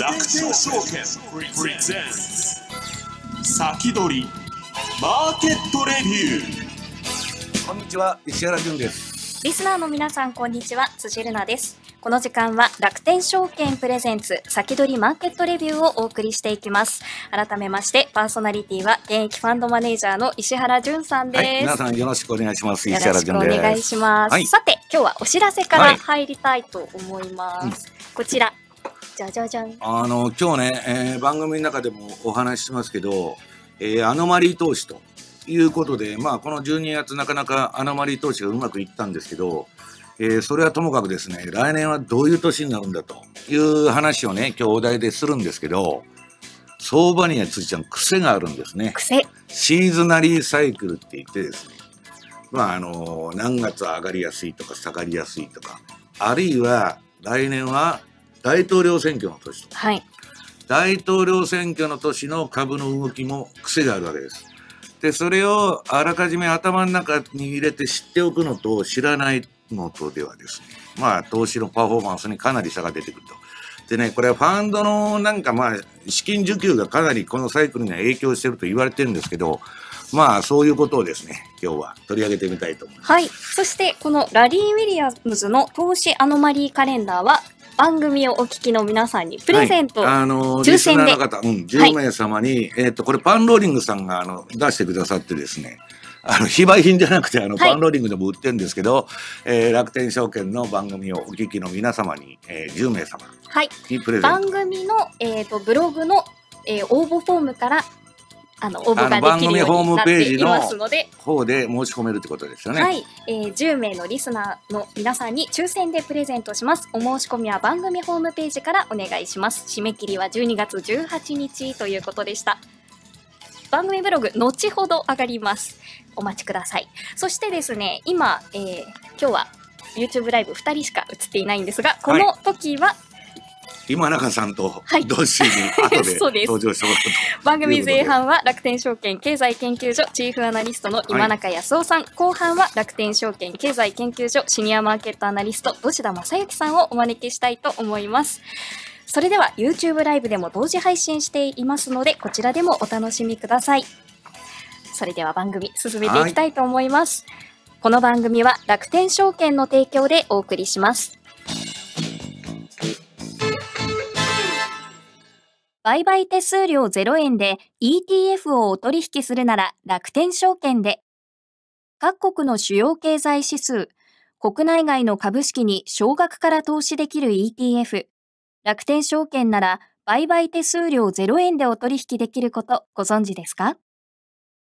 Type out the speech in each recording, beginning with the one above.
楽天証券プレゼンツ先取りマーケットレビューこんにちは石原潤ですリスナーの皆さんこんにちは辻るなですこの時間は楽天証券プレゼンツ先取りマーケットレビューをお送りしていきます。改めましてパーソナリティは現役ファンドマネージャーの石原淳さんです、はい。皆さんよろしくお願いします。石原淳です。お願いします。はい、さて今日はお知らせから入りたいと思います。はいこちら。じゃじゃじゃん。あの今日ね、えー、番組の中でもお話ししますけど、えー、アノマリー投資ということで、まあこの12月なかなかアノマリー投資がうまくいったんですけど、えー、それはともかくですね、来年はどういう年になるんだという話をね、今日お題でするんですけど、相場にはついちゃん癖があるんですね。癖。シーズナリーサイクルって言ってですね、まああの何月上がりやすいとか下がりやすいとか、あるいは来年は大統領選挙の年と、はい、大統領選挙の年の株の動きも癖があるわけです。で、それをあらかじめ頭の中に入れて知っておくのと知らないのとではですね、まあ投資のパフォーマンスにかなり差が出てくると。でね、これはファンドのなんかまあ資金需給がかなりこのサイクルには影響してると言われてるんですけど、まあそういうことをですね、今日は取り上げてみたいと思います。はい。そしてこのラリー・ウィリアムズの投資アノマリーカレンダーは番組をお聞きの皆さんにプレゼント、はい、あの抽選で方、うん、10名様に、はい、えっとこれパンローリングさんがあの出してくださってですねあの非売品じゃなくてあの、パンローリングでも売ってるんですけど、はい、えー、楽天証券の番組をお聞きの皆様に、えー、10名様にプレゼント、はい、番組の、えーと、とブログの、えー、応募フォームからあの応募ができるようになっていますので、方で申し込めるってことですよね。はい、えー、10名のリスナーの皆さんに抽選でプレゼントします。お申し込みは番組ホームページからお願いします。締め切りは12月18日ということでした。番組ブログ後ほど上がります。お待ちください。そしてですね、今、えー、今日は YouTube ライブ2人しか映っていないんですが、この時は、はい今中さんと同時に後で 登場してもらうと、はい、番組前半は楽天証券経済研究所チーフアナリストの今中康夫さん、はい、後半は楽天証券経済研究所シニアマーケットアナリスト吉田正幸さんをお招きしたいと思います。それでは YouTube ライブでも同時配信していますのでこちらでもお楽しみください。それでは番組進めていきたいと思います。はい、この番組は楽天証券の提供でお送りします。売買手数料0円で ETF をお取引するなら楽天証券で。各国の主要経済指数、国内外の株式に少額から投資できる ETF。楽天証券なら売買手数料0円でお取引できることご存知ですか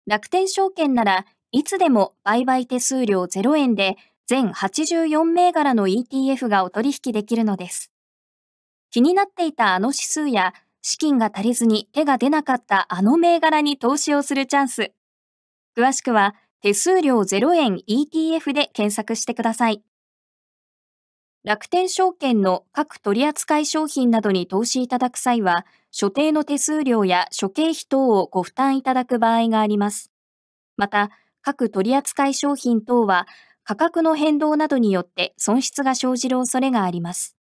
楽天証券ならいつでも売買手数料0円で全84銘柄の ETF がお取引できるのです。気になっていたあの指数や資金が足りずに手が出なかったあの銘柄に投資をするチャンス。詳しくは、手数料0円 ETF で検索してください。楽天証券の各取扱商品などに投資いただく際は、所定の手数料や諸経費等をご負担いただく場合があります。また、各取扱商品等は、価格の変動などによって損失が生じる恐れがあります。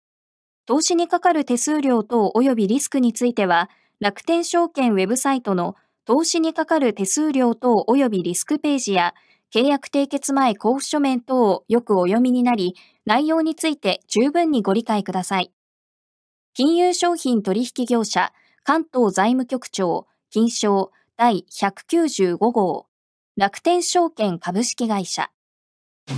投資にかかる手数料等及びリスクについては、楽天証券ウェブサイトの投資にかかる手数料等及びリスクページや、契約締結前交付書面等をよくお読みになり、内容について十分にご理解ください。金融商品取引業者関東財務局長金賞第195号楽天証券株式会社明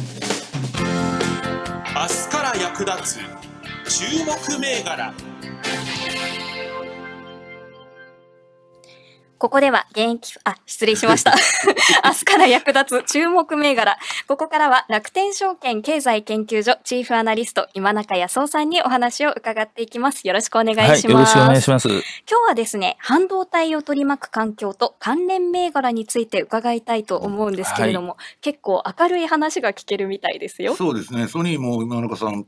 日から役立つ注目銘柄ここでは現役、あ、失礼しました。明日から役立つ注目銘柄。ここからは楽天証券経済研究所チーフアナリスト今中康夫さんにお話を伺っていきます。よろしくお願いします。はい、よろしくお願いします。今日はですね、半導体を取り巻く環境と関連銘柄について伺いたいと思うんですけれども、はい、結構明るい話が聞けるみたいですよ。そうですね。ソニーも今中さん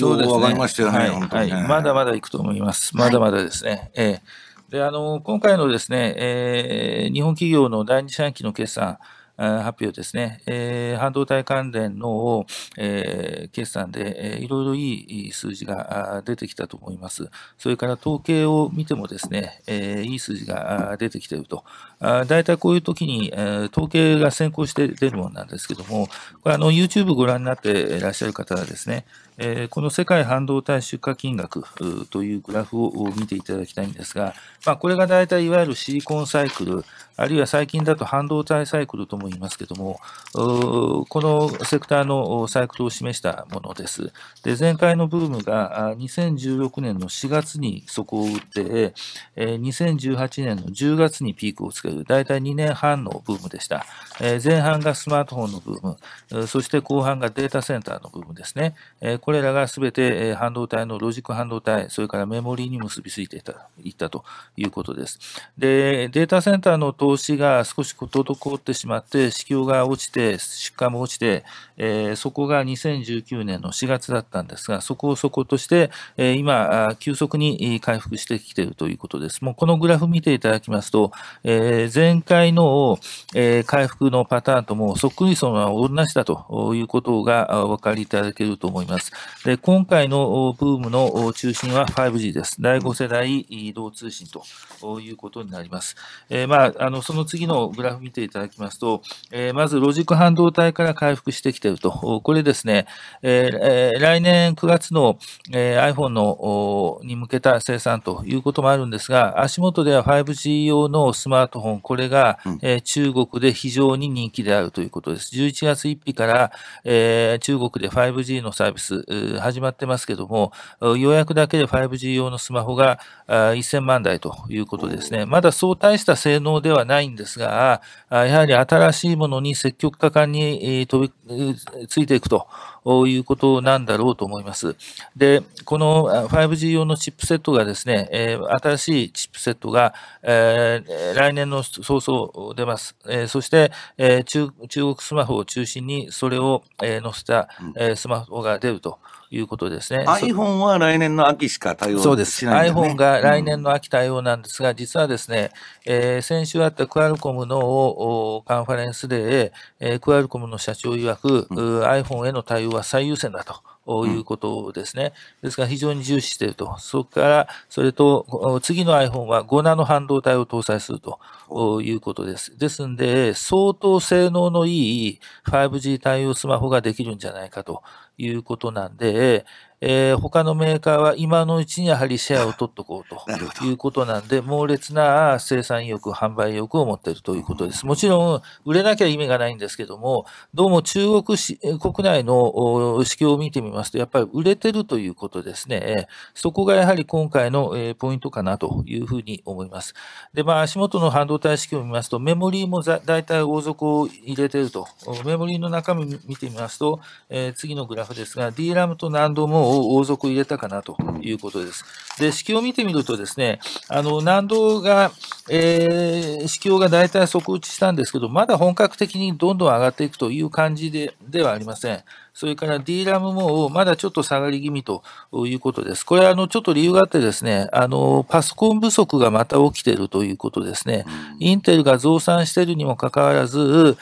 そうですね。りましたよね、はい、ねはい、まだまだいくと思います。まだまだですね。はい、えー、であの今回のですね、えー、日本企業の第二四半期の決算発表ですね、えー、半導体関連の、えー、決算で、えー、いろいろいい数字が出てきたと思います。それから統計を見てもですね、えー、いい数字が出てきていると大体こういう時に、えー、統計が先行して出るものなんですけども、これあの YouTube ご覧になっていらっしゃる方はですね、えー、この世界半導体出荷金額というグラフを見ていただきたいんですが、まあ、これが大体いわゆるシリコンサイクル、あるいは最近だと半導体サイクルとも言いますけども、このセクターのサイクルを示したものです。で前回のブームが2016年の4月に底を打って、2018年の10月にピークをつけけど、大体2年半のブームでした。えー、前半がスマートフォンのブーム、そして後半がデータセンターのブームですね。えー、これらがすべて半導体のロジック半導体、それからメモリーに結びついていたいったということです。で、データセンターの投資が少し滞ってしまって、市況が落ちて、出荷も落ちて、えー、そこが2019年の4月だったんですが、そこをそことして、え今、急速に回復してきているということです。もうこのグラフ見ていただきますと、ええー、前回の、えー、回復のパターンともそっくりその同じだということがお分かりいただけると思います。で今回のブームの中心は 5G です。第5世代移動通信ということになります。えー、まあ、あのその次のグラフ見ていただきますと、えまずロジック半導体から回復してきていると。これですね、え来年9月の、え iPhone のに向けた生産ということもあるんですが、足元では 5G 用のスマートフォン本、これが、うん、えー、中国で非常に人気であるということです。11月1日から、えー、中国で 5G のサービス、始まってますけども、予約だけで 5G 用のスマホがあ1000万台ということですね。まだそう大した性能ではないんですが、やはり新しいものに積極果敢に、えー、飛びついていくと。ういうことなんだろうと思います。で、この 5G 用のチップセットがですね、え新しいチップセットが、え来年の早々出ます。えそして、え中国スマホを中心にそれを、え載せた、えスマホが出ると。いうことですね。iPhone は来年の秋しか対応そうです。しないんです、ね、iPhone が来年の秋対応なんですが、うん、実はですね、えー、先週あったクアルコムのカンファレンスで、えー、クアルコムの社長曰く、うん、iPhone への対応は最優先だと。いうことですね。ですから非常に重視していると。そこから、それと、次の iPhone は5ナノ半導体を搭載するということです。ですんで、相当性能のいい 5G 対応スマホができるんじゃないかと。いうことなんで、えー、他のメーカーは今のうちにやはりシェアを取っとこうということなんで、猛烈な生産意欲、販売意欲を持っているということです。もちろん、売れなきゃ意味がないんですけども、どうも中国し国内の指標を見てみますと、やっぱり売れてるということですね。そこがやはり今回のポイントかなというふうに思います。で、まあ、足元の半導体指標を見ますと、メモリーも大体大底を入れてると。メモリーの中身見てみますと、えー、次のグラフですが、DRAM と何度もも王族入れたかなということです。で、式を見てみるとですね、あの、難道が、えー、式をが大体即打ちしたんですけど、まだ本格的にどんどん上がっていくという感じでではありません。それから DRAM もまだちょっと下がり気味ということです。これ、あの、ちょっと理由があってですね、あの、パソコン不足がまた起きているということですね。インテルが増産しているにもかかわらず、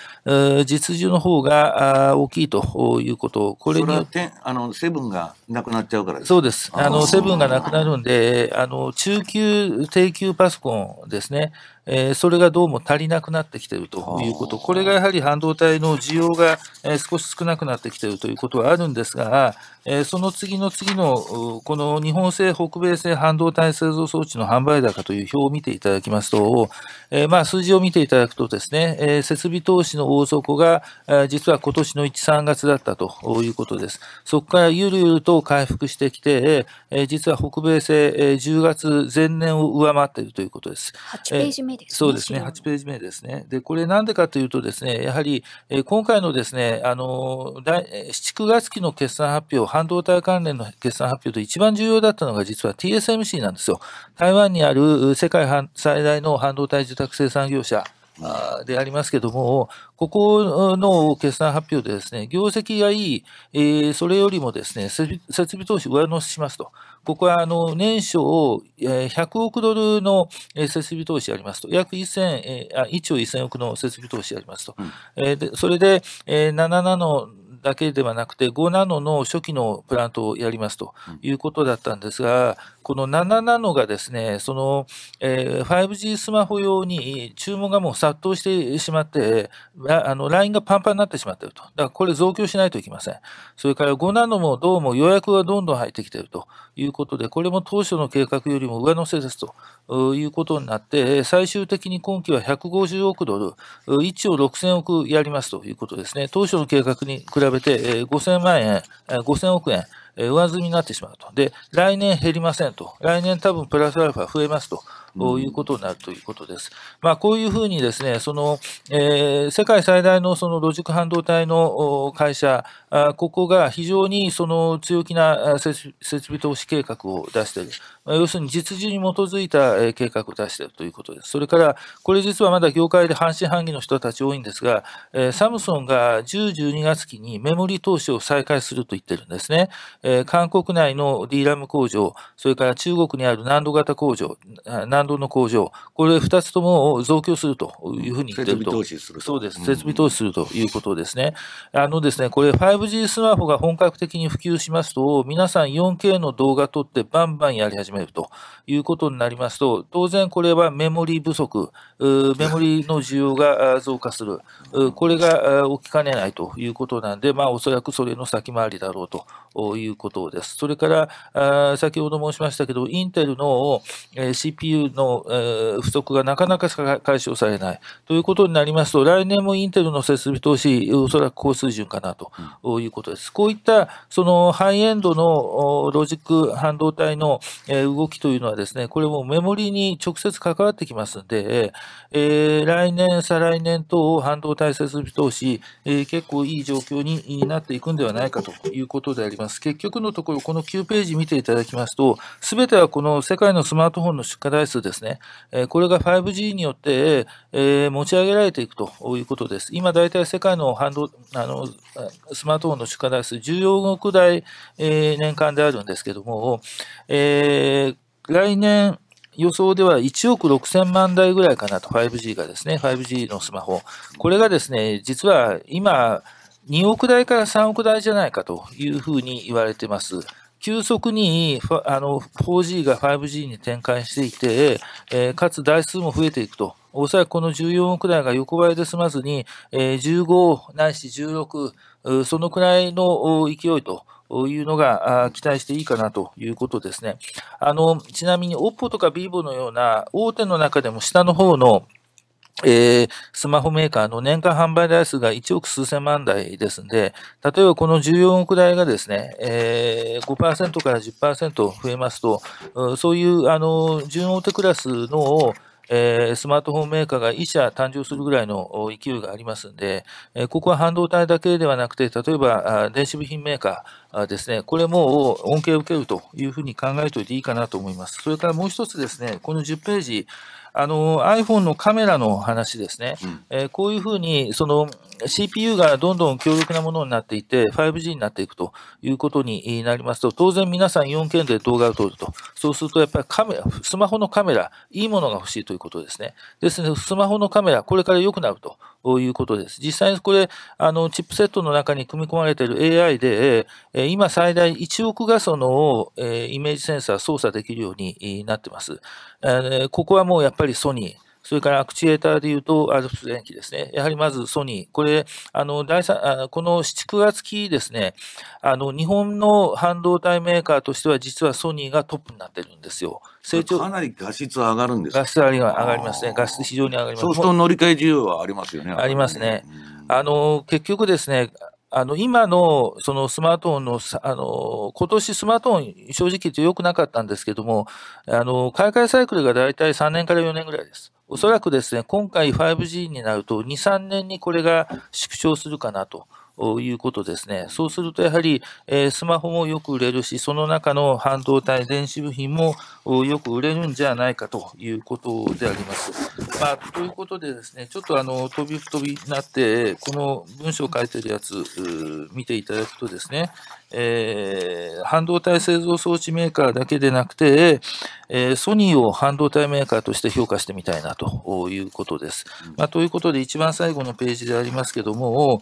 実需の方が大きいということ。これによあの、セブンがなくなっちゃうからですそうです。あの、セブンがなくなるんで、あの、中級、低級パソコンですね。えー、それがどうも足りなくなってきているということ、これがやはり半導体の需要が、えー、少し少なくなってきているということはあるんですが、えー、その次の次の、この日本製、北米製半導体製造装置の販売高という表を見ていただきますと、えまあ、数字を見ていただくとですね、え設備投資の大底が、え実は今年の1、3月だったということです。そこからゆるゆると回復してきて、え実は北米製、え10月前年を上回っているということです。8ページ目目ですね。そうですね、8ページ目ですね。で、これなんでかというとですね、やはり、え今回のですね、あの、7月期の決算発表、半導体関連の決算発表で一番重要だったのが実は TSMC なんですよ。台湾にある世界最大の半導体受託生産業者。でありますけども、ここの決算発表でですね、業績がいい、えー、それよりもですね、設備投資上乗せしますと。ここはあの年初100億ドルの設備投資ありますと。約1 0え1兆1000億の設備投資ありますと。うん、えー、でそれで、え7ナノだけではなくて、5ナノの初期のプラントをやりますということだったんですが、この7ナノがですね、その、え 5G スマホ用に注文がもう殺到してしまって、あの、ラインがパンパンになってしまっていると。だからこれ増強しないといけません。それから5ナノもどうも予約がどんどん入ってきているということで、これも当初の計画よりも上乗せですということになって、最終的に今期は150億ドル、1兆6000億やりますということですね。当初の計画に比べて5000万円、5000億円、上積みになってしまうと。で、来年減りませんと。来年多分プラスアルファ増えますと。いうことになるということです。まあ、こういうふうにですね、その、えー、世界最大のそのロジック半導体の会社、ここが非常にその強気な設備投資計画を出している。要するに実需に基づいた計画を出しているということです。それから、これ実はまだ業界で半信半疑の人たち多いんですが、サムソンが10、12月期にメモリ投資を再開すると言ってるんですね。韓国内の DRAM 工場、それから中国にある難度型工場、難の工場、これ2つとも増強するというふうに言ってると。設備投資するそうです。設備投資するということですね。うん、あのですね、これ 5G スマホが本格的に普及しますと、皆さん 4K の動画撮ってバンバンやり始めるということになりますと、当然これはメモリ不足、メモリの需要が増加する。これが起きかねないということなんで、まあおそらくそれの先回りだろうということです。それから、先ほど申しましたけど、インテルの CPU の、え不足がなかなか解消されないということになりますと、来年もインテルの設備投資、おそらく高水準かなということです。こういったそのハイエンドのロジック半導体の動きというのはですね、これもメモリに直接関わってきますので、えー、来年、再来年等半導体設備投資、えー、結構いい状況になっていくんではないかということであります。結局のところ、この9ページ見ていただきますと、すべてはこの世界のスマートフォンの出荷台数ですね、えこれが 5G によって、え持ち上げられていくということです。今、大体世界のンドあのスマートフォンの出荷台数14億台、え年間であるんですけども、え来年、予想では1億6000万台ぐらいかなと、5G がですね、5G のスマホ。これがですね、実は今、2億台から3億台じゃないかというふうに言われてます。急速にあの 4G が 5G に展開していて、えー、かつ台数も増えていくと。おそらくこの14億台が横ばいで済まずに、えー、15ないし16、そのくらいの勢いと。いうのが期待していいかなということですね。あの、ちなみに OPPO とか VIVO のような大手の中でも下の方のえー、スマホメーカーの年間販売台数が1億数千万台ですので、例えばこの14億台がですね、えー、5%から10%増えますと、そういうあの純大手クラスのをえー、スマートフォンメーカーが1社誕生するぐらいの勢いがありますので、えー、ここは半導体だけではなくて、例えば電子部品メーカー、ですね、これも恩恵を受けるというふうに考えておいていいかなと思います。それからもう一つですね、この10ページ、あの iPhone のカメラの話ですね、うん、えー、こういうふうにその CPU がどんどん強力なものになっていて、5G になっていくということになりますと、当然皆さん 4K で動画を撮ると、そうするとやっぱりカメラスマホのカメラ、いいものが欲しいということですね。ですね、スマホのカメラ、これから良くなるということです。実際にこれ、あの、チップセットの中に組み込まれている AI で、え今最大1億画素の、えイメージセンサー操作できるようになってます、えここはもうやっぱりソニー、それからアクチュエーターでいうと、アルプス電機ですね。やはりまずソニー。これ、あの、第三、あこの7、9月期ですね、あの、日本の半導体メーカーとしては実はソニーがトップになってるんですよ。成長。かなり画質上がるんです画質上がりますね。画質非常に上がります。そうすると乗り換え需要はありますよね。ありますね。あの、結局ですね、あの、今の、そのスマートフォンの、あの、今年スマートフォン、正直言って良くなかったんですけども、あの、買い替えサイクルが大体3年から4年ぐらいです。おそらくですね、今回 5G になると2、3年にこれが縮小するかなと。いうことですね。そうするとやはり、えスマホもよく売れるし、その中の半導体、電子部品もよく売れるんじゃないかということであります。まあ、ということでですね、ちょっとあの飛び飛びになって、この文章を書いてるやつ見ていただくとですね、えー、半導体製造装置メーカーだけでなくて、えー、ソニーを半導体メーカーとして評価してみたいなということです。まあ、ということで、一番最後のページでありますけども、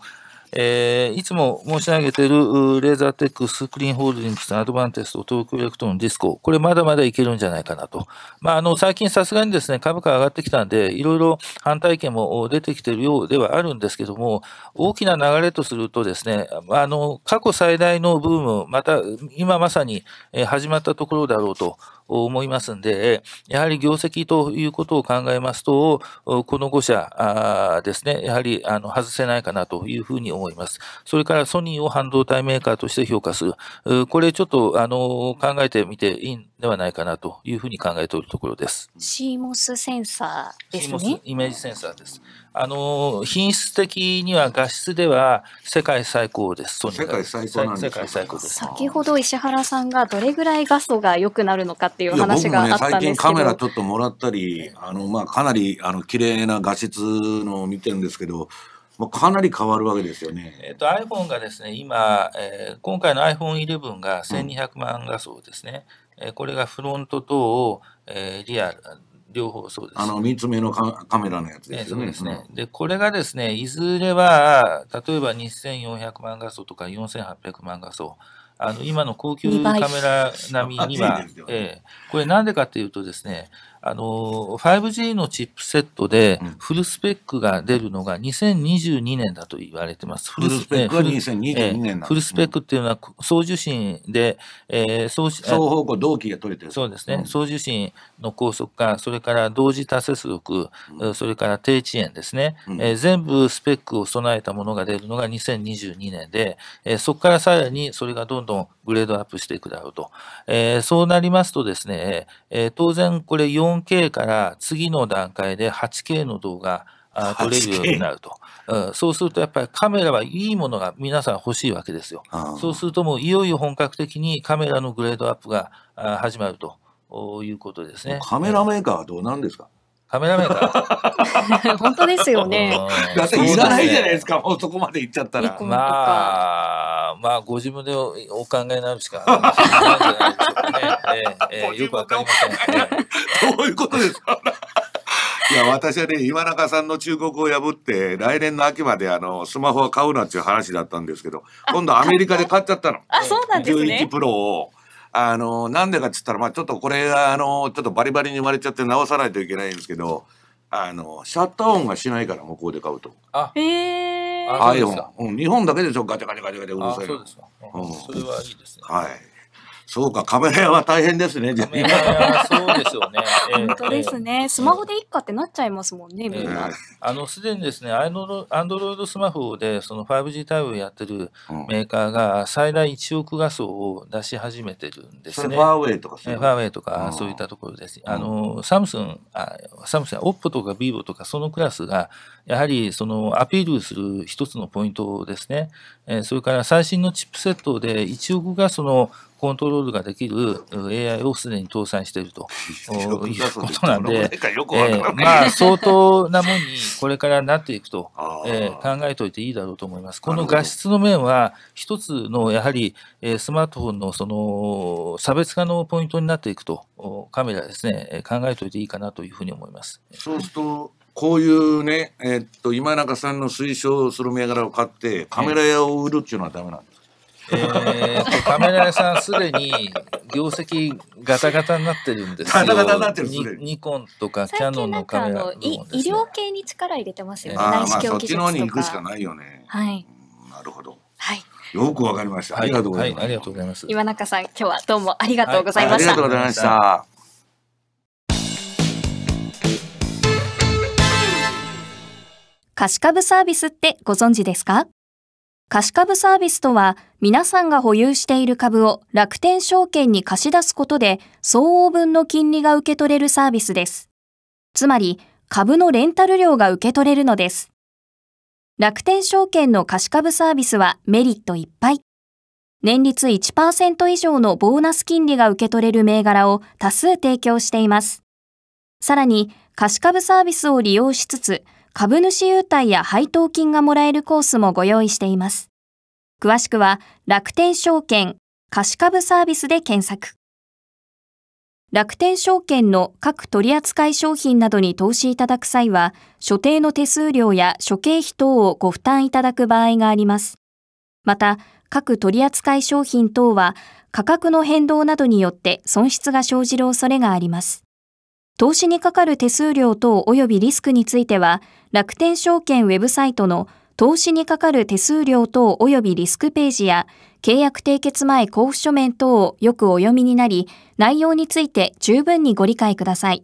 えー、いつも申し上げているレーザーテックスクリーンホールディングスアドバンテスト、東京エレクトロンディスコ、これまだまだいけるんじゃないかなと。まあ、あの、最近さすがにですね、株価上がってきたんで、いろいろ反対意見も出てきているようではあるんですけども、大きな流れとするとですね、あの、過去最大のブーム、また今まさに始まったところだろうと思いますんで、やはり業績ということを考えますと、この5社ですね、やはりあの外せないかなというふうに思います。それからソニーを半導体メーカーとして評価する。これちょっとあの考えてみていいんではないかなというふうに考えておるところです。CMOS センサーですね。イメージセンサーです。あの、品質的には画質では世界最高です。とにかく世界最高世界最高です。先ほど石原さんがどれぐらい画素が良くなるのかっていう話があったんですけど、ね、最近カメラちょっともらったり、あの、まあ、かなり、あの、綺麗な画質のを見てるんですけど、まあ、かなり変わるわけですよね。えっと、iPhone がですね、今、えー、今回の iPhone11 が1200万画素ですね。うん、えー、これがフロント等を、えー、リアル、両方そうです。あの、3つ目のカメラのやつですよね。ねそうですね、うん、で、これがですね、いずれは、例えば2400万画素とか4800万画素、あの今の高級カメラ並みには、えー、これなんでかというとですね、あの、5G のチップセットで、フルスペックが出るのが2022年だと言われてます。フルスペックは2022年フルスペックっていうのは、送受信で、えー、送双方向同期が取れてる。そうですね。送受信の高速化、それから同時多接続、それから低遅延ですね、えー。全部スペックを備えたものが出るのが2022年で、えー、そこからさらにそれがどんどんグレードアップしていくだろうと。えー、そうなりますとですね、えー、当然これ4 4K から次の段階で 8K の動画撮れるようになると、うん、そうするとやっぱりカメラはいいものが皆さん欲しいわけですよ。そうするともういよいよ本格的にカメラのグレードアップが始まるということですね。カメラメーカーはどうなんですか、うんカメラメーカー。本当ですよね。だっていらないじゃないですか、もうそこまで行っちゃったら。まあ、まあ、ご自分でおお考えになるしかないんでしかええよくわかりません。どういうことですか いや私はね今中さんの忠告を破って来年の秋まであのスマホは買うなっていう話だったんですけど今度アメリカで買っちゃったの。あそうなんですね。11プロを。あの、なんでかっつったら、まあちょっとこれが、あの、ちょっとバリバリに割れちゃって直さないといけないんですけど、あの、シャッター音がしないから、向こうで買うと。あ、へえー。iPhone。日本だけでちょっとガチャガチャガチャガチャうるさい。あそうですか。うん、それはいいですね。はい。そうか、カメラ屋は大変ですね、じゃあ。そうですよね。本当ですね。スマホでいっかってなっちゃいますもんね、みんな。あの、すでにですね、アンドロイドスマホで、その 5G 対応やってるメーカーが、最大1億画素を出し始めてるんですね。ファーウェイとかファーウェイとか、そういったところです。あの、サムスン、あサムスン、オッポとかビーボとか、そのクラスが、やはり、その、アピールする一つのポイントですね。えー、それから最新のチップセットで1億画素のコントロールができる AI をすでに搭載していると いうことなんで、えー、まあ相当なもんにこれからなっていくと、えー、考えておいていいだろうと思います。この画質の面は、一つのやはりスマートフォンのその差別化のポイントになっていくと、カメラですね、考えておいていいかなというふうに思います。そうするとこういうね、えー、っと今中さんの推奨する銘柄を買ってカメラ屋を売るっていうのはダメなんですえカメラ屋さん、すでに業績ガタガタになってるんですよ。ガタガタになってるニコンとかキャノンのカメラね、医療系に力入れてますよね。えー、内視鏡技術とか。まあ、そっちの方に行くしかないよね。はい。なるほど。はい。よくわかりました。ありがとうございます。はい、はい、ありがとうございます。岩中さん、今日はどうもありがとうございました。はい、ありがとうございました。貸し株サービスってご存知ですか貸し株サービスとは、皆さんが保有している株を楽天証券に貸し出すことで、相応分の金利が受け取れるサービスです。つまり、株のレンタル料が受け取れるのです。楽天証券の貸し株サービスはメリットいっぱい。年率1%以上のボーナス金利が受け取れる銘柄を多数提供しています。さらに、貸し株サービスを利用しつつ、株主優待や配当金がもらえるコースもご用意しています。詳しくは楽天証券貸株サービスで検索。楽天証券の各取扱商品などに投資いただく際は、所定の手数料や諸経費等をご負担いただく場合があります。また、各取扱商品等は価格の変動などによって損失が生じる恐れがあります。投資にかかる手数料等及びリスクについては、楽天証券ウェブサイトの投資にかかる手数料等及びリスクページや、契約締結前交付書面等をよくお読みになり、内容について十分にご理解ください。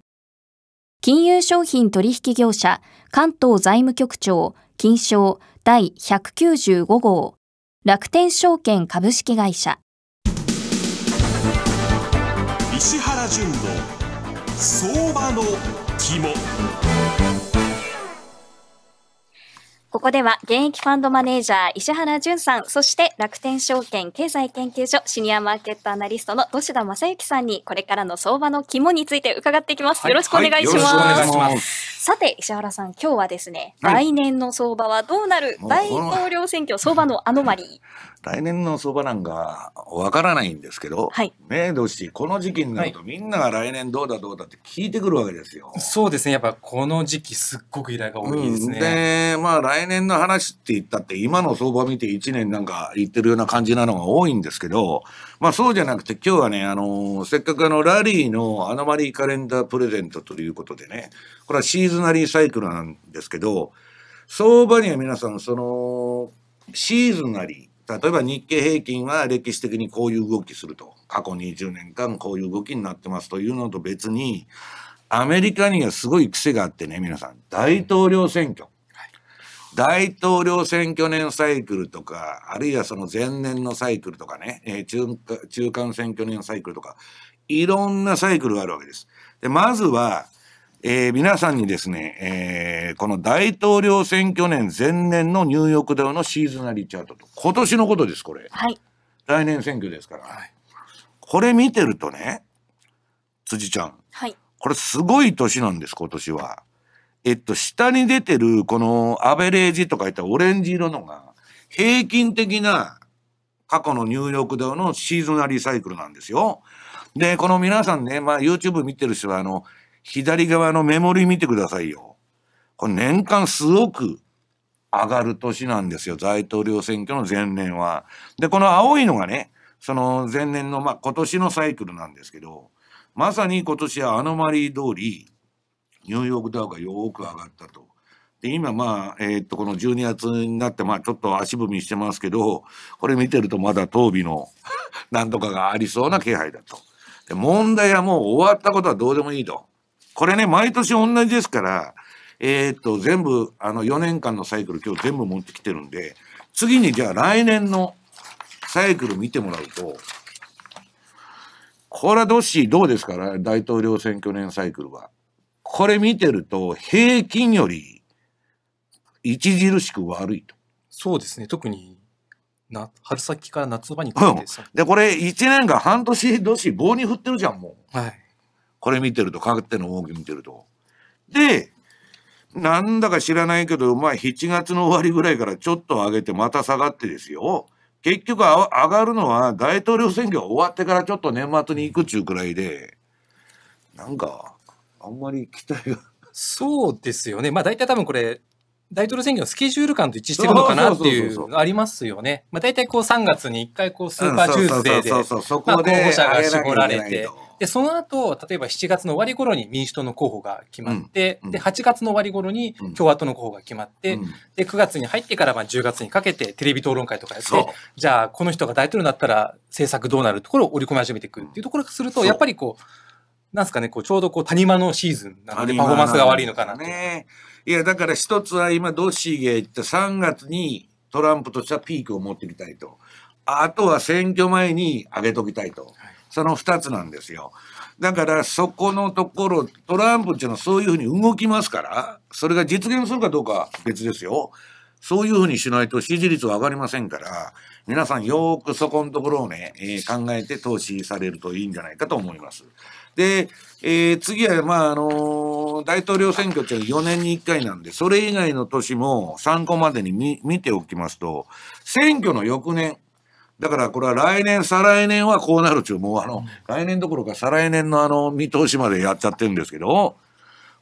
金融商品取引業者関東財務局長金賞第195号楽天証券株式会社石原淳の相場の肝ここでは現役ファンドマネージャー石原淳さん、そして楽天証券経済研究所シニアマーケットアナリストの土田正幸さんにこれからの相場の肝について伺っていきます。よろしくお願いします。はいさて石原さん、今日はですね、はい、来年の相場はどうなる、大統領選挙相場のアノマリー来年の相場なんかわからないんですけど、はい、ねどうしこの時期になるとみんなが来年どうだどうだって聞いてくるわけですよ。そうですねやっぱこの時期すっごく依頼が多いですね。でまあ来年の話って言ったって今の相場見て1年なんか言ってるような感じなのが多いんですけどまあそうじゃなくて今日はねあのせっかくあのラリーのアノマリーカレンダープレゼントということでねこれはシーズナリーサイクルなんですけど相場には皆さんそのシーズナリー例えば日経平均は歴史的にこういう動きすると過去20年間こういう動きになってますというのと別にアメリカにはすごい癖があってね皆さん大統領選挙、大統領選挙年サイクルとかあるいはその前年のサイクルとかね、え中間選挙年サイクルとかいろんなサイクルがあるわけです。でまずはえー、皆さんにですね、えー、この大統領選挙年前年のニューヨークダウのシーズナリーチャートと、今年のことです、これ。はい。来年選挙ですから。はい、これ見てるとね、辻ちゃん。はい。これすごい年なんです、今年は。えっと、下に出てる、このアベレージとか言ったオレンジ色のが、平均的な過去のニューヨークダウのシーズナリーサイクルなんですよ。で、この皆さんね、まあ YouTube 見てる人は、あの、左側のメモリ見てくださいよ。これ年間数億上がる年なんですよ。大統領選挙の前年は。で、この青いのがね、その前年の、まあ、今年のサイクルなんですけど、まさに今年はアノマリー通り、ニューヨークダウがよく上がったと。で、今まあ、えー、っと、この12月になって、まあ、ちょっと足踏みしてますけど、これ見てるとまだ当備の なんとかがありそうな気配だと。で、問題はもう終わったことはどうでもいいと。これね、毎年同じですから、えー、っと、全部、あの、4年間のサイクル今日全部持ってきてるんで、次にじゃあ来年のサイクル見てもらうと、これはどっしどうですから大統領選挙年サイクルは。これ見てると、平均より著しく悪いと。そうですね、特にな春先から夏場にかけて、うん、でこれ1年が半年年棒に振ってるじゃんもう、はい、これ見てると、勝手の動き見てると。で、なんだか知らないけど、まあ7月の終わりぐらいからちょっと上げてまた下がってですよ。結局上がるのは大統領選挙が終わってからちょっと年末に行くちゅうくらいで、なんか、あんまり期待が。そうですよね。まあ大体多分これ、大統領選挙のスケジュール感と一致してるのかなっていうありますよね。まあ大体こう3月に1回こうスーパージュースデーで、候補者が絞られて。で、その後、例えば7月の終わり頃に民主党の候補が決まって、うん、で、8月の終わり頃に共和党の候補が決まって、うん、で、9月に入ってからまあ10月にかけてテレビ討論会とかやって、じゃあこの人が大統領になったら政策どうなるところを織り込み始めていくっていうところからすると、やっぱりこう、なんすかね、こう、ちょうどこう、谷間のシーズンなので、パフォーマンスが悪いのかなね。いや、だから一つは今、ドッシーが言った3月にトランプとしてはピークを持ってきたいと。あとは選挙前に上げときたいと。はいその2つなんですよ。だからそこのところ、トランプっていうのはそういうふうに動きますから、それが実現するかどうかは別ですよ。そういうふうにしないと支持率は上がりませんから、皆さんよくそこのところをね、えー、考えて投資されるといいんじゃないかと思います。で、えー、次は、まあ、あのー、大統領選挙っていうのは4年に1回なんで、それ以外の年も参考までに見ておきますと、選挙の翌年、だからこれは来年、再来年はこうなるっちゅう、もうあの、来年どころか再来年のあの、見通しまでやっちゃってるんですけど、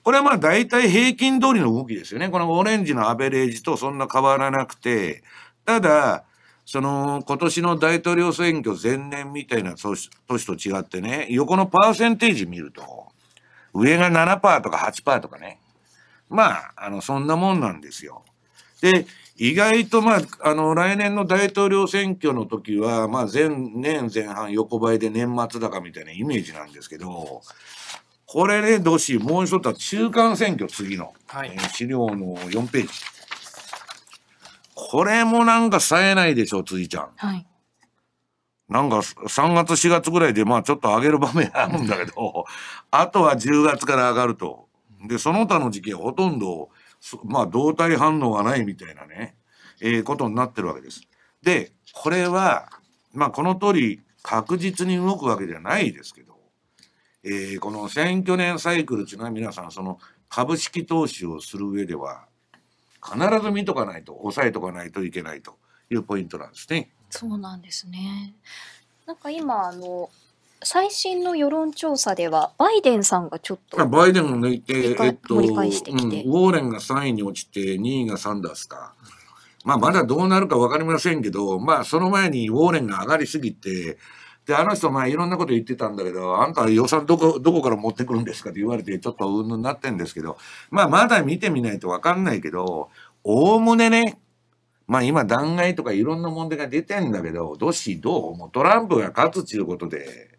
これはまあ大体平均通りの動きですよね。このオレンジのアベレージとそんな変わらなくて、ただ、その今年の大統領選挙前年みたいな年と違ってね、横のパーセンテージ見ると、上が7%とか8%とかね。まあ、あの、そんなもんなんですよ。で、意外と、まあ、あの、来年の大統領選挙の時は、まあ、前年前半横ばいで年末高みたいなイメージなんですけど、これね、どうし、もう一つは中間選挙、次の。はい、えー、資料の4ページ。これもなんか冴えないでしょ、辻ちゃん。はい。なんか3月4月ぐらいでまあちょっと上げる場面あるんだけど、あとは10月から上がると。で、その他の時期はほとんどまあ、動体反応がないみたいなね、えー、ことになってるわけです。で、これは、まあ、この通り確実に動くわけじゃないですけど、えー、この選挙年サイクルというのは皆さん、その株式投資をする上では、必ず見とかないと、押さえとかないといけないというポイントなんですね。そうなんですね。なんか今、あの、最新の世論調査では、バイデンさんがちょっと。バイデンを抜いて、えっと、うん、ウォーレンが3位に落ちて、2位がサンダースか。まあ、まだどうなるか分かりませんけど、まあ、その前にウォーレンが上がりすぎて、で、あの人、まあ、いろんなこと言ってたんだけど、あんた予算どこ、どこから持ってくるんですかって言われて、ちょっとうんぬんなってんですけど、まあ、まだ見てみないと分かんないけど、おおむねね、まあ今弾劾とかいろんな問題が出てんだけど、どしどうもトランプが勝つということで、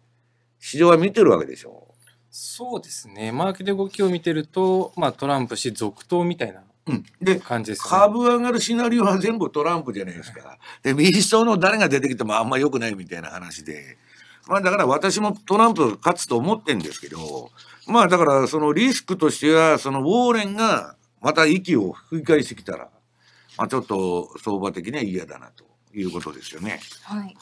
市場は見てるわけでしょう。そうですね。マーケット動きを見てると、まあ、トランプ氏続投みたいなうん、で、ね、株上がるシナリオは全部トランプじゃないですか。で、民主党の誰が出てきてもあんまよくないみたいな話で。まあだから私もトランプ勝つと思ってんですけど、まあだからそのリスクとしては、そのウォーレンがまた息を吹き返してきたら、まあちょっと相場的には嫌だなということですよね。はい。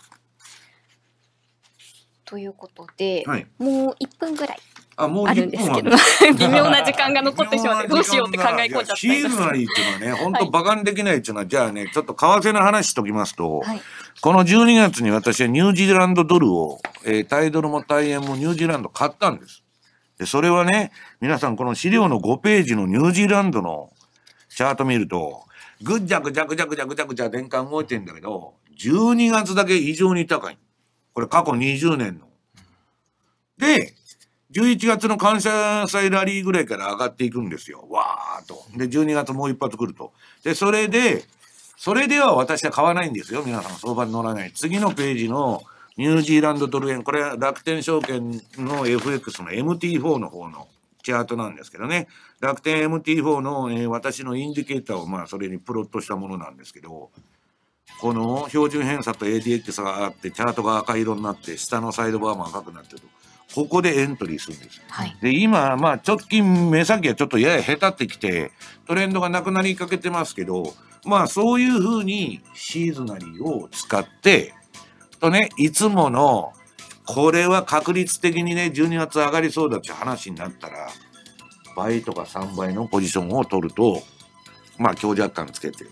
ということで、はい、もう1分ぐらい。あもうるんですけど、微妙な時間が残ってしまって、どうしようって考え込んじゃったシーズナリーっていうのはね、本当馬鹿にできないっていうのは、じゃあね、ちょっと為替の話しときますと、はい、この12月に私はニュージーランドドルを、えー、タイドルもタイ円もニュージーランド買ったんです。で、それはね、皆さんこの資料の5ページのニュージーランドのチャート見ると、ぐっちゃぐちゃぐちゃぐちゃぐちゃぐちゃ年間動いてんだけど、12月だけ異常に高い。これ過去20年の。で、11月の感謝祭ラリーぐらいから上がっていくんですよ。わーっと。で、12月もう一発来ると。で、それで、それでは私は買わないんですよ。皆さん相場に乗らない。次のページのニュージーランドドル円。これは楽天証券の FX の MT4 の方のチャートなんですけどね。楽天 MT4 の、えー、私のインディケーターをまあそれにプロットしたものなんですけど、この標準偏差と ATX があってチャートが赤色になって下のサイドバーも赤くなってるとここでエントリーするんです。はい、で今、まあ、直近目先はちょっとやや下手ってきてトレンドがなくなりかけてますけど、まあ、そういうふうにシーズナリーを使ってとねいつものこれは確率的にね12月上がりそうだって話になったら倍とか3倍のポジションを取るとまあ強弱感つけてる。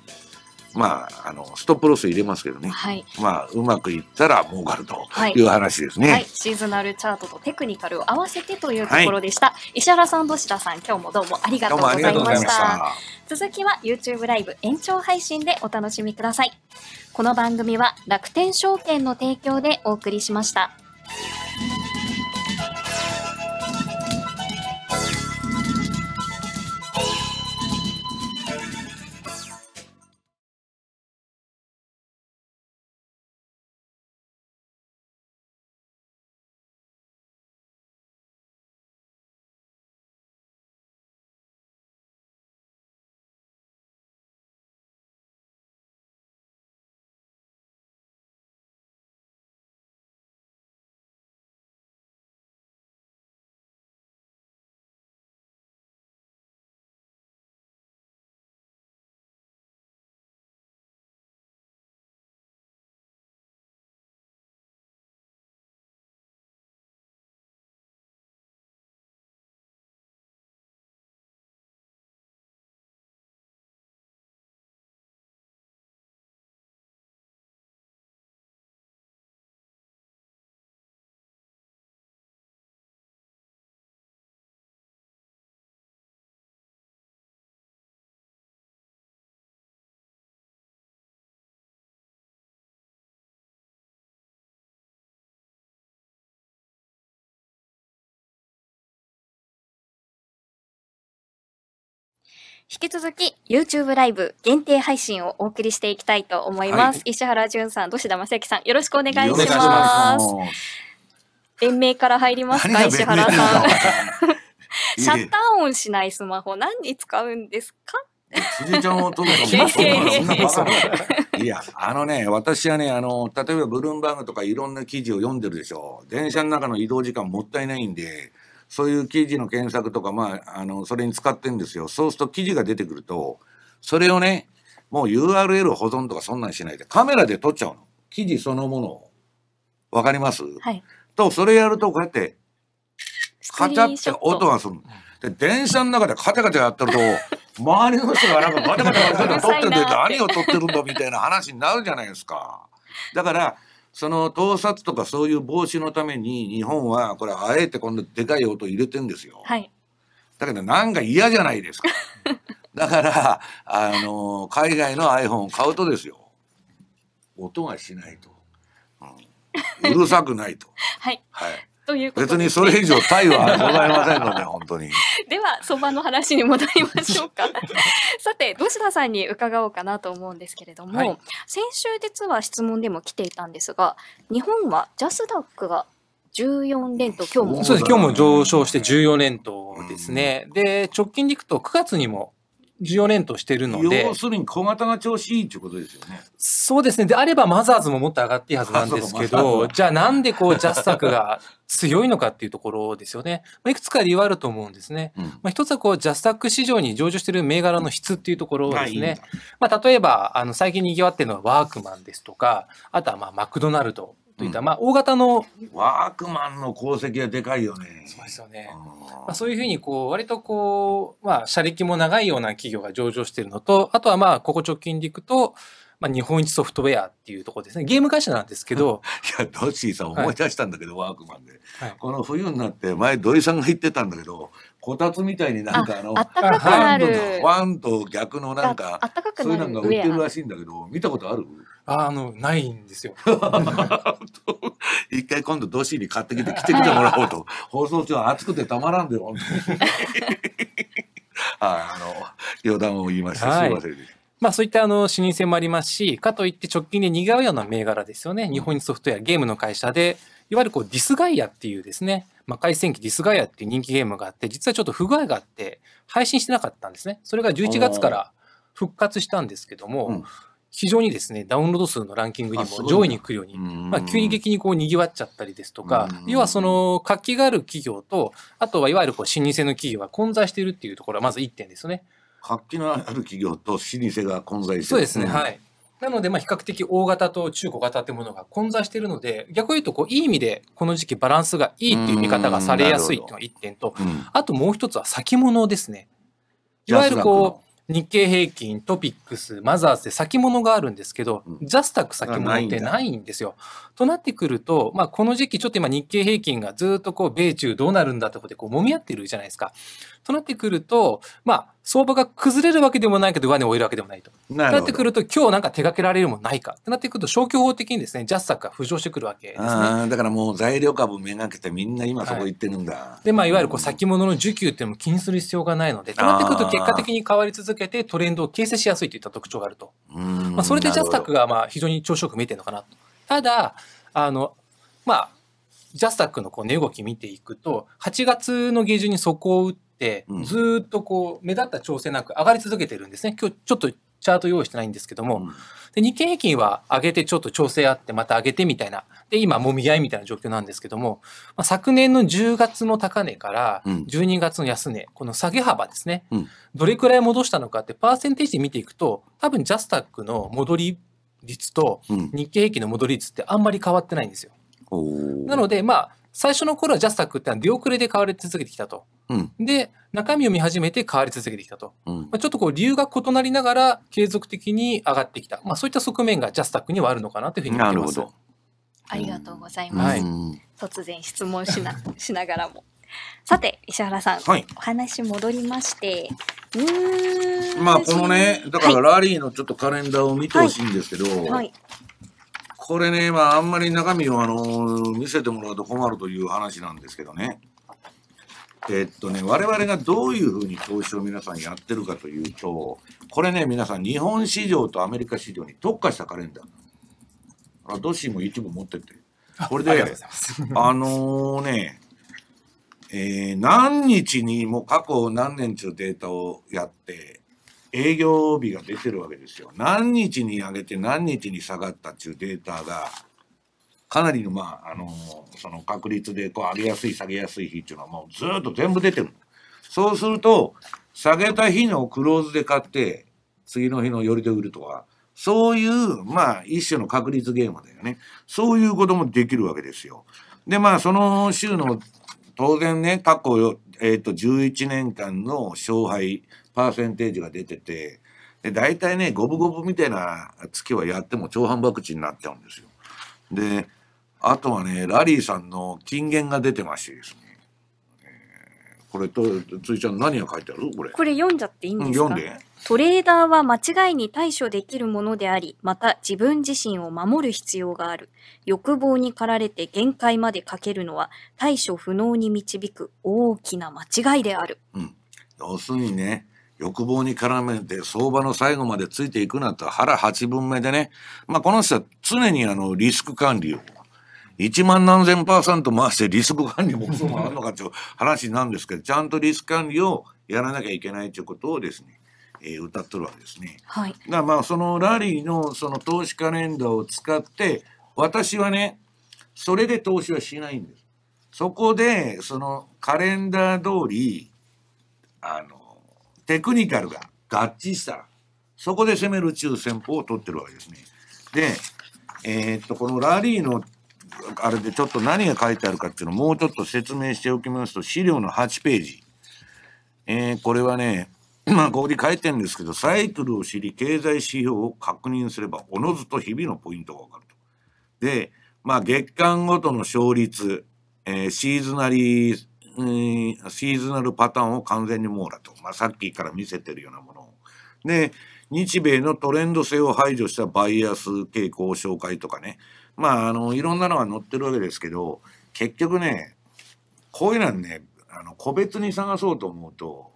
まあ、あの、ストップロス入れますけどね。はい。まあ、うまくいったら儲かるという話ですね、はい、はい。シーズナルチャートとテクニカルを合わせてというところでした。はい、石原さん、土田さん、今日もどうもありがとうございました。続きは YouTube ライブ延長配信でお楽しみください。この番組は楽天証券の提供でお送りしました。引き続き YouTube ライブ限定配信をお送りしていきたいと思います。はい、石原淳さん、土田正樹さん、よろしくお願いします。ます連名から入りますか、石原さん。シャッター音しないスマホ、何に使うんですか辻ちゃんを取るかも いや、あのね、私はね、あの、例えばブルームバーグとかいろんな記事を読んでるでしょ。電車の中の移動時間もったいないんで、そういう記事の検索とか、まあ、あの、それに使ってんですよ。そうすると記事が出てくると、それをね、もう URL 保存とかそんなんしないで、カメラで撮っちゃうの。記事そのものを。わかります、はい、と、それやると、こうやって、カチャって音がする。で、電車の中でカチャカチャやってると、周りの人がなんかバタバタバタバタ撮って て、何を撮ってるんだみたいな話になるじゃないですか。だから、その盗撮とかそういう防止のために日本はこれあえてこんなでかい音入れてんですよ。はい、だけどなんか嫌じゃないですか。だからあの海外の iPhone を買うとですよ音がしないと、うん、うるさくないと。はい、はいという別にそれ以上タイはございませんので、本当に。では、そばの話に戻りましょうか。さて、土しさんに伺おうかなと思うんですけれども、はい、先週実は質問でも来ていたんですが、日本はジャスダックが14連投、今日も。そうです、今日も上昇して14連投ですね。で、直近でいくと9月にも14連投してるので。要するに小型が調子いいっていうことですよね。そうですね。であればマザーズももっと上がっていいはずなんですけど、じゃあなんでこうジャスタックが強いのかっていうところですよね。まあ、いくつか理由あると思うんですね。うん、まあ、一つはこうジャスタック市場に上場している銘柄の質っていうところですね。まあ、例えば、あの、最近にぎわっているのはワークマンですとか、あとはまあマクドナルドといった、うん、まあ、大型の。ワークマンの功績はでかいよね。そうですよね。まあ、そういうふうに、こう、割とこう、まあ、社歴も長いような企業が上場しているのと、あとはまあ、ここ直近でいくと、まあ、日本一ソフトウェアっていうところですね。ゲーム会社なんですけど。いや、ドッシーさん思い出したんだけど、はい、ワークマンで、はい。この冬になって、前、土井さんが言ってたんだけど、こたつみたいになんかあの、あっかワンと逆のなんか、かそういうのが売ってるらしいんだけど、見たことあるあの、ないんですよ。一回今度、どしり買ってきて来てみてもらおうと。放送中は暑くてたまらんで、本 あの、余談を言いました。はい、すいません。まあそういったあの、視認性もありますし、かといって直近で似合うような銘柄ですよね。日本ソフトウェア、ゲームの会社で、いわゆるこうディスガイアっていうですね、魔界戦記ディスガイアっていう人気ゲームがあって、実はちょっと不具合があって、配信してなかったんですね。それが11月から復活したんですけども、うん非常にですね、ダウンロード数のランキングにも上位に来るように、まあ、急激にこう賑わっちゃったりですとか、要はその活気がある企業と、あとはいわゆるこう老舗の企業が混在しているっていうところはまず1点ですね。活気のある企業と老舗が混在してる。そうですね、うん、はい。なので、まあ、比較的大型と中古型というものが混在しているので、逆に言うと、こう、いい意味で、この時期バランスがいいっていう見方がされやすいっていうのが1点と、あともう一つは先物ですね。いわゆるこう、日経平均、トピックス、マザーズで先物があるんですけど、ジャスタック先物ってないんですよ。となってくると、まあ、この時期、ちょっと今日経平均がずっとこう、米中どうなるんだってことでこう、揉み合ってるじゃないですか。となってくると、まあ、相場が崩れるわけでもないけど、上値を終えるわけでもないと。ななってくると、今日なんか手掛けられるもないか。となってくると、消去法的にですね、ジャスタックが浮上してくるわけですね。だからもう材料株めがけてみんな今そこ行ってるんだ。はい、で、まあ、いわゆるこう、先物の需給っていうのも気にする必要がないので、となってくると結果的に変わり続けてトレンドを形成しやすいといった特徴があると。まあ、それでジャスタックがまあ非常に調子よく見えてるのかなと。ただ、あの、まあ、ジャスタックのこう値動き見ていくと、8月の下旬に底を打って、ずっとこう、目立った調整なく上がり続けてるんですね。今日ちょっとチャート用意してないんですけども、うん、で日経平均は上げてちょっと調整あってまた上げてみたいなで今もみ合いみたいな状況なんですけども、まあ、昨年の10月の高値から12月の安値、うん、この下げ幅ですね、うん、どれくらい戻したのかってパーセンテージで見ていくと多分ジャスタックの戻り率と日経平均の戻り率ってあんまり変わってないんですよ。なので、まあ、最初の頃はジャスタックってのは出遅れで買われ続けてきたと。うん、で、中身を見始めて変わり続けてきたと。うん、まあ、ちょっとこう理由が異なりながら継続的に上がってきた。まあ、そういった側面がジャスタックにはあるのかなというふうに思います。ありがとうございます。はい、突然質問しなしながらも。さて、石原さん、はい、お話戻りまして、まあ、このね、だからラリーのちょっとカレンダーを見てほしいんですけど、はいはい、これね、まあ、あんまり中身をあの見せてもらうと困るという話なんですけどね。えっとね、我々がどういうふうに投資を皆さんやってるかというと、これね、皆さん、日本市場とアメリカ市場に特化したカレンダー。あドしーも一部持ってって。これで、ああのね、えー、何日にも過去何年中データをやって、営業日が出てるわけですよ。何日に上げて何日に下がったっていうデータが、かなりの、まあ、あのー、その確率で、こう、上げやすい、下げやすい日っていうのはもうずっと全部出てる。そうすると、下げた日のクローズで買って、次の日の寄りで売るとか、そういう、まあ、一種の確率ゲームだよね。そういうこともできるわけですよ。で、まあ、その週の当然ね、過去、えっ、ー、と、11年間の勝敗、パーセンテージが出てて、で、大体ね、五分五分みたいな月はやっても超反博打になっちゃうんですよ。で、あとはね、ラリーさんの金言が出てましてですね。えー、これと、ついちゃん何が書いてあるこれ。これ読んじゃっていいんですか、うん、読んで。トレーダーは間違いに対処できるものであり、また自分自身を守る必要がある。欲望に駆られて限界までかけるのは対処不能に導く大きな間違いである。うん、要するにね、欲望に絡めて相場の最後までついていくなんて腹八分目でね、まあこの人は常にあのリスク管理を。一万何千パーセント回してリスク管理もそうあるのかっていう話なんですけど、ちゃんとリスク管理をやらなきゃいけないということをですね、え歌っとるわけですね。はい、だまあそのラリーのその投資カレンダーを使って私はねそれで投資はしないんです。そこでそのカレンダー通りあのテクニカルが合致したらそこで攻める中戦法を取ってるわけですね。で、えー、っとこのラリーのあれでちょっと何が書いてあるかっていうのをもうちょっと説明しておきますと資料の8ページ。えー、これはね、まあ、ここに書いてるんですけど、サイクルを知り、経済指標を確認すれば、おのずと日々のポイントがわかると。で、まあ、月間ごとの勝率、えー、シーズナリー、えー、シーズナルパターンを完全に網羅と。まあ、さっきから見せてるようなものを。で、日米のトレンド性を排除したバイアス傾向紹介とかね。まあ、あの、いろんなのが載ってるわけですけど、結局ね、こういうのはね、あの個別に探そうと思うと、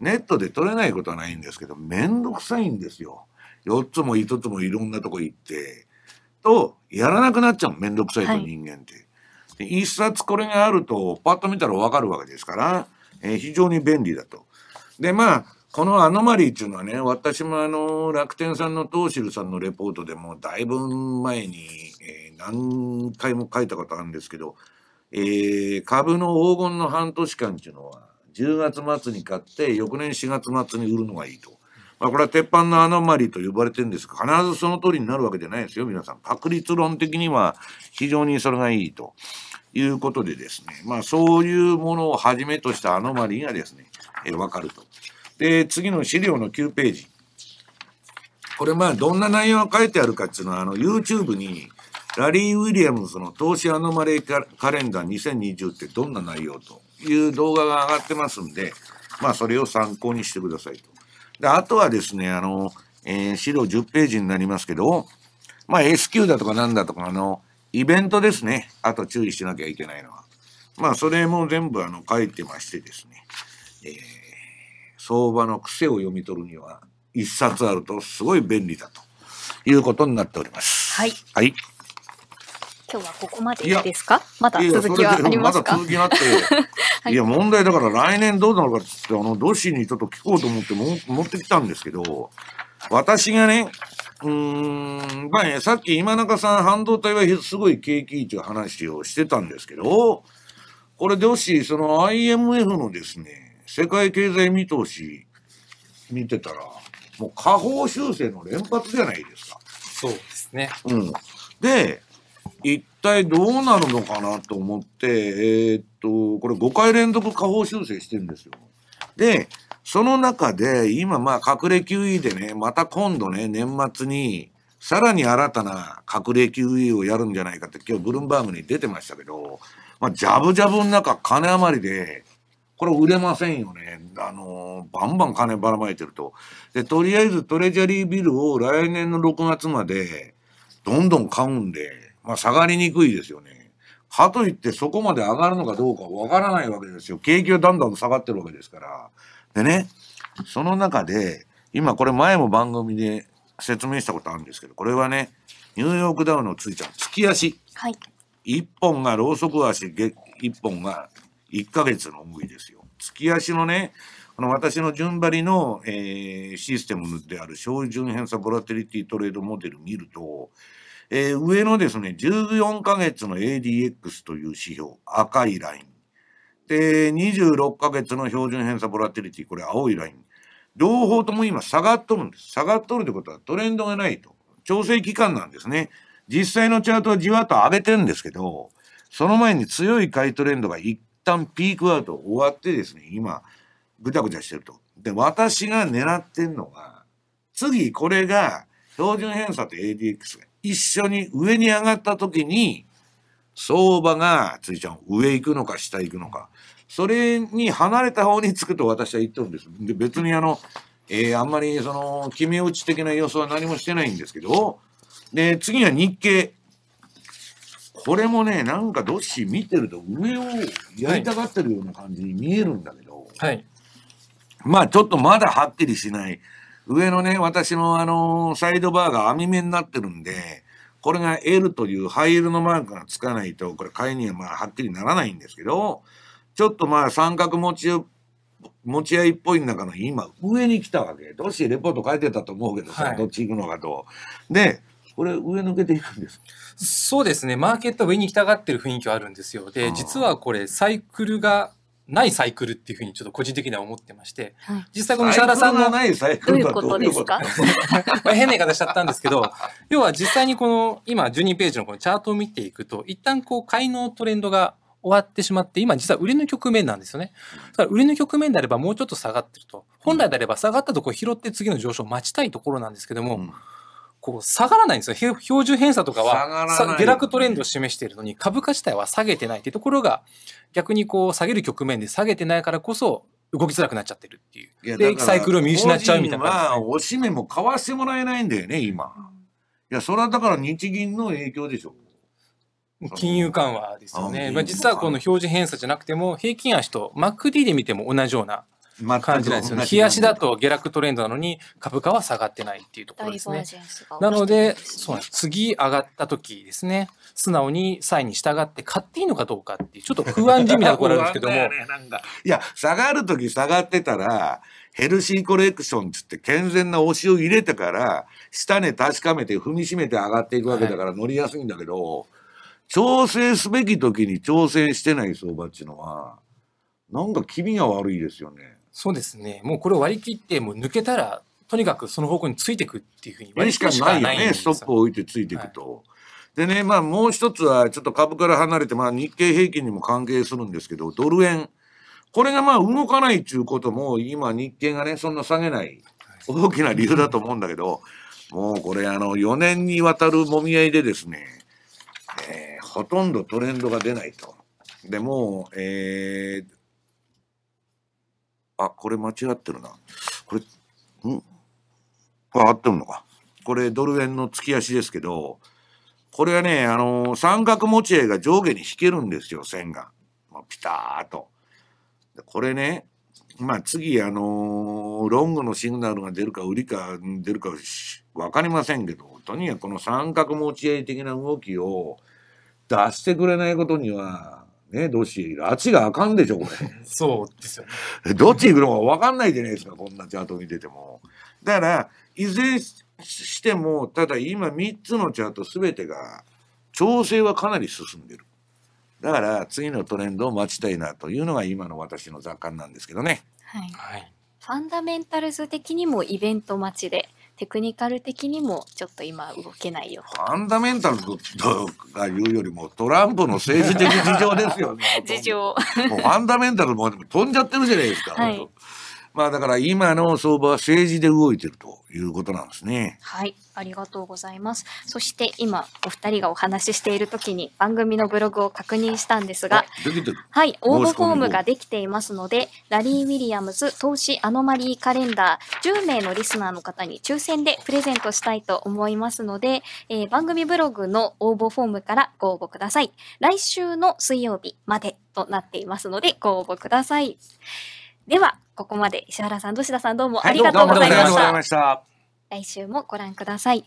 ネットで取れないことはないんですけど、めんどくさいんですよ。4つも5つもいろんなとこ行って、と、やらなくなっちゃう。めんどくさいと人間って。はい、一冊これがあると、パッと見たらわかるわけですから、えー、非常に便利だと。で、まあ、このアノマリーっていうのはね、私もあの、楽天さんのトーシルさんのレポートでも、だいぶ前に、えー、何回も書いたことあるんですけど、えー、株の黄金の半年間っていうのは、10月末に買って翌年4月末に売るのがいいと。まあ、これは鉄板のアノマリと呼ばれてるんですが必ずその通りになるわけじゃないですよ皆さん。確率論的には非常にそれがいいということでですねまあそういうものをはじめとしたアノマリがですね、えー、わかると。で次の資料の9ページ。これまあどんな内容が書いてあるかっていうのはあの YouTube にラリー・ウィリアムズの投資アノマリーカレンダー2020ってどんな内容という動画が上がってますんで、まあ、それを参考にしてくださいと。で、あとはですね、あの、えー、資料10ページになりますけど、まあ、SQ だとかなんだとか、あの、イベントですね。あと注意しなきゃいけないのは。まあ、それも全部、あの、書いてましてですね、えー、相場の癖を読み取るには、一冊あるとすごい便利だということになっております。はい。はい。今日はここまでですかまだ続きはありますかまだ続きがあって、はい、いや問題だから来年どうなるかってあのドシーにちょっと聞こうと思っても持ってきたんですけど私がねうんまあねさっき今中さん半導体はすごい景気いいという話をしてたんですけどこれドシーその IMF のですね世界経済見通し見てたらもう下方修正の連発じゃないですか。そうですね、うん、で一体どうなるのかなと思って、えー、っと、これ5回連続下方修正してるんですよ。で、その中で、今まあ隠れ QE でね、また今度ね、年末に、さらに新たな隠れ QE をやるんじゃないかって今日ブルンバーグに出てましたけど、まあ、ジャブジャブの中金余りで、これ売れませんよね。あのー、バンバン金ばらまいてると。で、とりあえずトレジャリービルを来年の6月までどんどん買うんで、まあ、下がりにくいですよね。かといってそこまで上がるのかどうかわからないわけですよ。景気はだんだん下がってるわけですから。でね、その中で、今これ前も番組で説明したことあるんですけど、これはね、ニューヨークダウンのついちゃう月足。はい。1本がロウソク足、1本が1ヶ月の重いですよ。月足のね、この私の順張りの、えー、システムである、小順偏差ボラテリティトレードモデル見ると、えー、上のですね、14ヶ月の ADX という指標、赤いライン。で、26ヶ月の標準偏差ボラティリティ、これ青いライン。両方とも今下がっとるんです。下がっとるってことはトレンドがないと。調整期間なんですね。実際のチャートはじわっと上げてるんですけど、その前に強い買いトレンドが一旦ピークアウト終わってですね、今、ぐちゃぐちゃしてると。で、私が狙ってんのが、次これが、標準偏差と ADX が一緒に上に上がった時に、相場が、ついちゃん、上行くのか下行くのか。それに離れた方につくと私は言ってるんです。で、別にあの、えー、あんまりその、決め打ち的な予想は何もしてないんですけど、で、次は日経。これもね、なんかどっし見てると上をやりたがってるような感じに見えるんだけど、はい。まあちょっとまだはっきりしない上のね、私のあのサイドバーが網目になってるんで、これが L という灰色のマークがつかないと、これ買いにはまあはっきりならないんですけど、ちょっとまあ三角持ち持ち合いっぽい中の今上に来たわけ。どうしてレポート書いてたと思うけどさ、はい、どっち行くのかと。で、これ上抜けていくんですそうですね。マーケット上に来たがってる雰囲気はあるんですよ。で、実はこれサイクルがないサイクルっていうふうにちょっと個人的には思ってまして、はい、実際この石原さんの。ないサイクルどういうことですか 変な言い方しちゃったんですけど、要は実際にこの今12ページのこのチャートを見ていくと、一旦こう買いのトレンドが終わってしまって、今実は売りの局面なんですよね。だから売りの局面であればもうちょっと下がってると。本来であれば下がったところ拾って次の上昇を待ちたいところなんですけども、うんこう下がらないんですよ。標準偏差とかは下落トレンドを示しているのに株価自体は下げてないっていうところが逆にこう下げる局面で下げてないからこそ動きづらくなっちゃってるっていう。で、サイクルを見失っちゃうみたいな、ね。まあ、おしめも買わせてもらえないんだよね、今。いや、それはだから日銀の影響でしょ。金融緩和ですよね。まあ、実はこの標準偏差じゃなくても、平均足と MacD で見ても同じような感じなんですよね。冷やしだと下落トレンドなのに株価は下がってないっていうところですね。なので、そうです。次上がった時ですね、素直にサインに従って買っていいのかどうかっていう、ちょっと不安じみなところなんですけども。ね、いや、下がる時下がってたら、ヘルシーコレクションつって健全な押しを入れてから、下値確かめて踏みしめて上がっていくわけだから乗りやすいんだけど、はい、調整すべき時に調整してない相場っていうのは、なんか気味が悪いですよね。そうですね。もうこれを割り切って、もう抜けたら、とにかくその方向についていくっていうふうに割り切しかないよね。ストップを置いてついていくと。はいでね、まあ、もう一つは、ちょっと株から離れて、まあ、日経平均にも関係するんですけど、ドル円。これがまあ、動かないっていうことも、今、日経がね、そんな下げない、大きな理由だと思うんだけど、もうこれ、あの、4年にわたるもみ合いでですね、えー、ほとんどトレンドが出ないと。でもう、えー、あ、これ間違ってるな。これ、んこれ合ってるのか。これドル円の突き足ですけど、これはね、あのー、三角持ち合いが上下に引けるんですよ、線が。まピターと。これね、まあ次、あのー、ロングのシグナルが出るか、売りか出るか分かりませんけど、とにかくこの三角持ち合い的な動きを出してくれないことには、ね、どっし、拉致があかんでしょ、これ。そうですよ、どっち行くのか分かんないじゃないですか、こんなチャート見てても。だから、いずれしても、ただ今3つのチャート全てが、調整はかなり進んでる。だから次のトレンドを待ちたいなというのが今の私の雑感なんですけどね。はい。はい、ファンダメンタルズ的にもイベント待ちで。テクニカル的にもちょっと今動けないよファンダメンタルとかいうよりもトランプの政治的事情ですよね 事情ファンダメンタルも飛んじゃってるじゃないですか、はいまあだから今の相場は政治で動いてるということなんですね。はい、ありがとうございます。そして今お二人がお話ししている時に番組のブログを確認したんですが、はい、応募フォームができていますので、ラリー・ウィリアムズ投資アノマリーカレンダー10名のリスナーの方に抽選でプレゼントしたいと思いますので、えー、番組ブログの応募フォームからご応募ください。来週の水曜日までとなっていますのでご応募ください。では、ここまで石原さん、吉田さんどうもありがとうございました。した来週もご覧ください。